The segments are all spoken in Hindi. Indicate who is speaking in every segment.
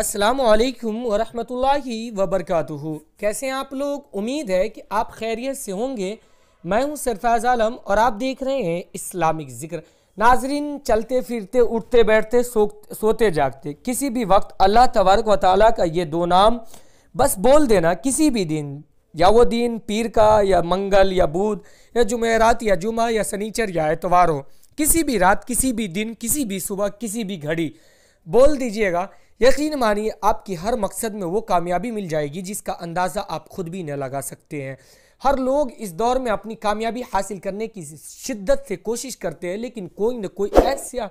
Speaker 1: अस्सलाम वालेकुम वरहमतुल्लाहि कैसे हैं आप लोग उम्मीद है कि आप खैरियत से होंगे मैं हूं सरताज आलम और आप देख रहे हैं इस्लामिक ज़िक्र नाजरीन चलते फिरते उठते बैठते सो सोते जागते किसी भी वक्त अल्लाह तबारक व ताली का ये दो नाम बस बोल देना किसी भी दिन या वो दिन पीर का या मंगल या बुध या जुमेरात या जुमा या सनीचर या एतवार हो किसी भी रात किसी भी दिन किसी भी सुबह किसी भी घड़ी बोल दीजिएगा यकीन मानिए आपकी हर मकसद में वो कामयाबी मिल जाएगी जिसका अंदाज़ा आप खुद भी न लगा सकते हैं हर लोग इस दौर में अपनी कामयाबी हासिल करने की शिद्दत से कोशिश करते हैं लेकिन कोई न कोई ऐसा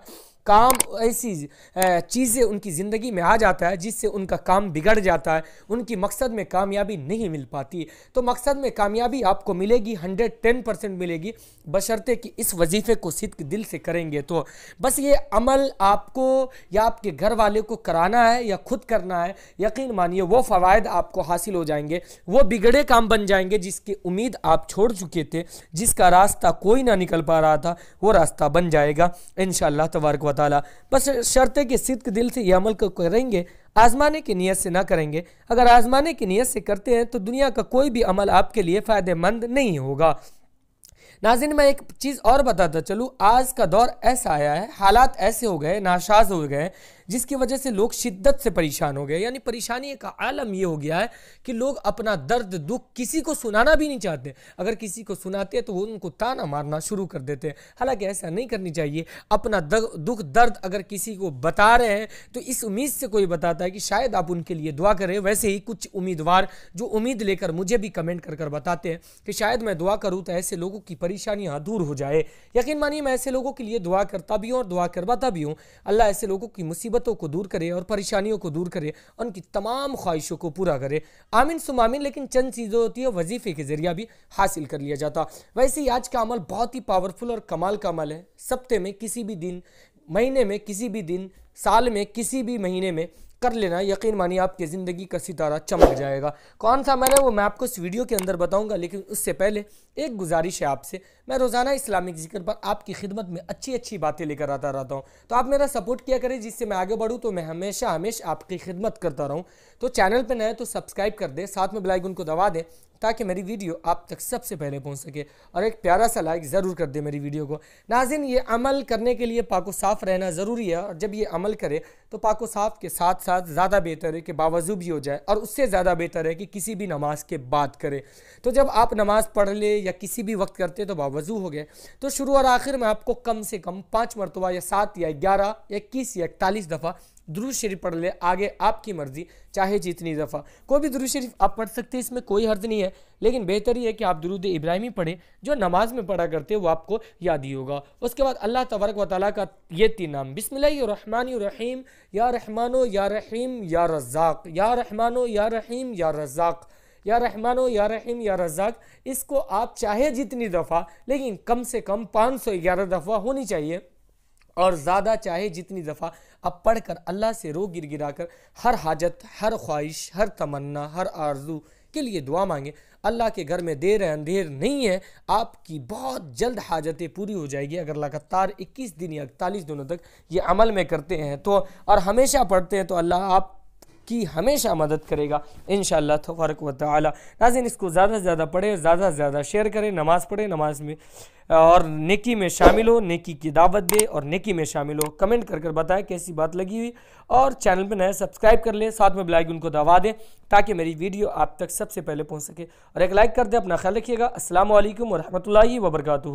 Speaker 1: काम ऐसी चीज़ें उनकी ज़िंदगी में आ जाता है जिससे उनका काम बिगड़ जाता है उनकी मकसद में कामयाबी नहीं मिल पाती तो मकसद में कामयाबी आपको मिलेगी हंड्रेड टेन परसेंट मिलेगी बशर्ते कि इस वजीफ़े को सिद्ध दिल से करेंगे तो बस ये अमल आपको या आपके घर वाले को कराना है या खुद करना है यकीन मानिए वो फ़वाद आपको हासिल हो जाएंगे वो बिगड़े काम बन जाएंगे जिसकी उम्मीद आप छोड़ चुके थे जिसका रास्ता कोई ना निकल पा रहा था वो रास्ता बन जाएगा इन तबारक वाली बस शर्त है कि सिद्क दिल से यह अमल करेंगे आजमाने की नीयत से ना करेंगे अगर आजमाने की नीयत से करते हैं तो दुनिया का कोई भी अमल आपके लिए फ़ायदेमंद नहीं होगा नाजिन मैं एक चीज़ और बताता चलूँ आज का दौर ऐसा आया है हालात ऐसे हो गए नाशाज हो गए जिसकी वजह से लोग शिद्दत से परेशान हो गए यानी परेशानी का आलम ये हो गया है कि लोग अपना दर्द दुख किसी को सुनाना भी नहीं चाहते अगर किसी को सुनाते तो वो उनको ताना मारना शुरू कर देते हैं हालांकि ऐसा नहीं करनी चाहिए अपना दुख दर्द अगर किसी को बता रहे हैं तो इस उम्मीद से कोई बताता है कि शायद आप उनके लिए दुआ करें वैसे ही कुछ उम्मीदवार जो उम्मीद लेकर मुझे भी कमेंट कर कर बताते हैं कि शायद मैं दुआ करूँ तो ऐसे लोगों की परेशानियाँ दूर हो जाए यकीन मानिए मैं ऐसे लोगों के लिए दुआ करता भी हूँ और दुआ करवाता भी हूँ अल्लाह ऐसे लोगों की मुसीबत मुसीबतों को दूर करे और परेशानियों को दूर करे उनकी तमाम ख्वाहिशों को पूरा करे आमिन सुमामिन लेकिन चंद चीज़ें होती है वजीफ़े के ज़रिया भी हासिल कर लिया जाता वैसे ही आज का अमल बहुत ही पावरफुल और कमाल का अमल है सप्ते में किसी भी दिन महीने में किसी भी दिन साल में किसी भी महीने में कर लेना यकीन मानिए आपकी ज़िंदगी का सितारा चमक जाएगा कौन सा मैंने वो मैं आपको इस वीडियो के अंदर बताऊंगा लेकिन उससे पहले एक गुजारिश है आपसे मैं रोज़ाना इस्लामिक जिक्र पर आपकी खिदमत में अच्छी अच्छी बातें लेकर आता रहता हूँ तो आप मेरा सपोर्ट किया करें जिससे मैं आगे बढ़ूँ तो मैं हमेशा हमेशा आपकी खिदमत करता रहूँ तो चैनल पर नए तो सब्सक्राइब कर दें साथ में बेलाइकन को दबा दें ताकि मेरी वीडियो आप तक सबसे पहले पहुंच सके और एक प्यारा सा लाइक ज़रूर कर दे मेरी वीडियो को नाजिन ये अमल करने के लिए पाको साफ़ रहना ज़रूरी है और जब ये अमल करे तो पाको साफ़ के साथ साथ ज़्यादा बेहतर है कि बावजू भी हो जाए और उससे ज़्यादा बेहतर है कि किसी भी नमाज के बाद करें तो जब आप नमाज़ पढ़ ले या किसी भी वक्त करते तो बावजू हो गए तो शुरू और आखिर में आपको कम से कम पाँच मरतबा या सात या ग्यारह या इक्कीस या इकतालीस दफ़ा दुरुज शरीफ पढ़ ले आगे आपकी मर्ज़ी चाहे जितनी दफ़ा कोई भी दुरुज शरीफ आप पढ़ सकते हैं इसमें कोई हर्ज नहीं है लेकिन बेहतर ही है कि आप दुरुद इब्राहिमी पढ़ें जो नमाज में पढ़ा करते हैं वो आपको याद ही होगा उसके बाद अल्लाह तबारक व ताली का ये तीन नाम बिसमान रहीम या रहमानो या रहीम या रज़ाक या रहमानो या रहीम या रज़ाक या रहमानो या रहीम या रज़ाक इसको आप चाहे जितनी दफ़ा लेकिन कम से कम पाँच सौ ग्यारह दफ़ा होनी चाहिए और ज़्यादा चाहे जितनी दफ़ा अब पढ़कर अल्लाह से रो गिर गिरा कर हर हाजत हर ख्वाहिश हर तमन्ना हर आरजू के लिए दुआ मांगे अल्लाह के घर में देर अंधेर नहीं है आपकी बहुत जल्द हाजतें पूरी हो जाएगी अगर लगातार 21 दिन या इकतालीस दिनों तक ये अमल में करते हैं तो और हमेशा पढ़ते हैं तो अल्लाह आप की हमेशा मदद करेगा इन शबरक वाली नाजिन इसको ज़्यादा से ज़्यादा पढ़े ज़्यादा से ज़्यादा शेयर करें नमाज़ पढ़े नमाज में और नेकी में शामिल हो नेकी की दावत दे और नेकी में शामिल हो कमेंट कर कर बताएं कैसी बात लगी हुई और चैनल पर नया सब्सक्राइब कर लें साथ में बेलाइकन को दबा दें ताकि मेरी वीडियो आप तक सबसे पहले पहुँच सके और एक लाइक कर दें अपना ख्याल रखिएगा असल वरहमल वर्का